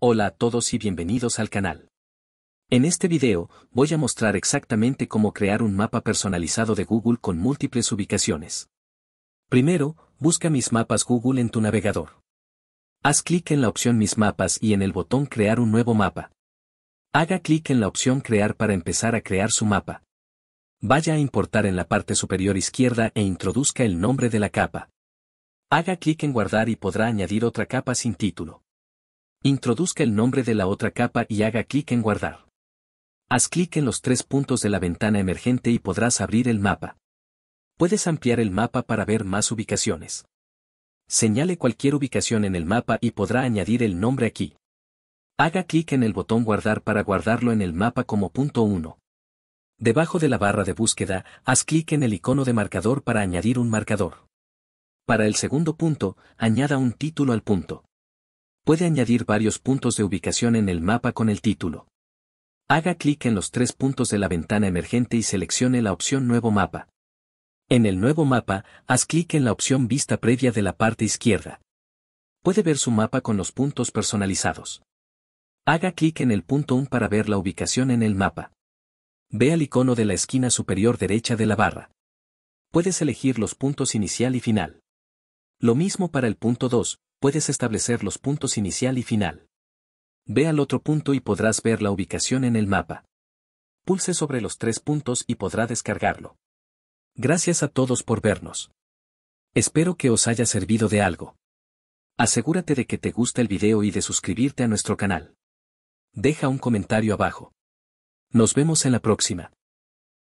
Hola a todos y bienvenidos al canal. En este video, voy a mostrar exactamente cómo crear un mapa personalizado de Google con múltiples ubicaciones. Primero, busca mis mapas Google en tu navegador. Haz clic en la opción Mis mapas y en el botón Crear un nuevo mapa. Haga clic en la opción Crear para empezar a crear su mapa. Vaya a importar en la parte superior izquierda e introduzca el nombre de la capa. Haga clic en guardar y podrá añadir otra capa sin título. Introduzca el nombre de la otra capa y haga clic en Guardar. Haz clic en los tres puntos de la ventana emergente y podrás abrir el mapa. Puedes ampliar el mapa para ver más ubicaciones. Señale cualquier ubicación en el mapa y podrá añadir el nombre aquí. Haga clic en el botón Guardar para guardarlo en el mapa como punto 1. Debajo de la barra de búsqueda, haz clic en el icono de marcador para añadir un marcador. Para el segundo punto, añada un título al punto puede añadir varios puntos de ubicación en el mapa con el título. Haga clic en los tres puntos de la ventana emergente y seleccione la opción Nuevo mapa. En el nuevo mapa, haz clic en la opción Vista previa de la parte izquierda. Puede ver su mapa con los puntos personalizados. Haga clic en el punto 1 para ver la ubicación en el mapa. Ve al icono de la esquina superior derecha de la barra. Puedes elegir los puntos inicial y final. Lo mismo para el punto 2, puedes establecer los puntos inicial y final. Ve al otro punto y podrás ver la ubicación en el mapa. Pulse sobre los tres puntos y podrá descargarlo. Gracias a todos por vernos. Espero que os haya servido de algo. Asegúrate de que te gusta el video y de suscribirte a nuestro canal. Deja un comentario abajo. Nos vemos en la próxima.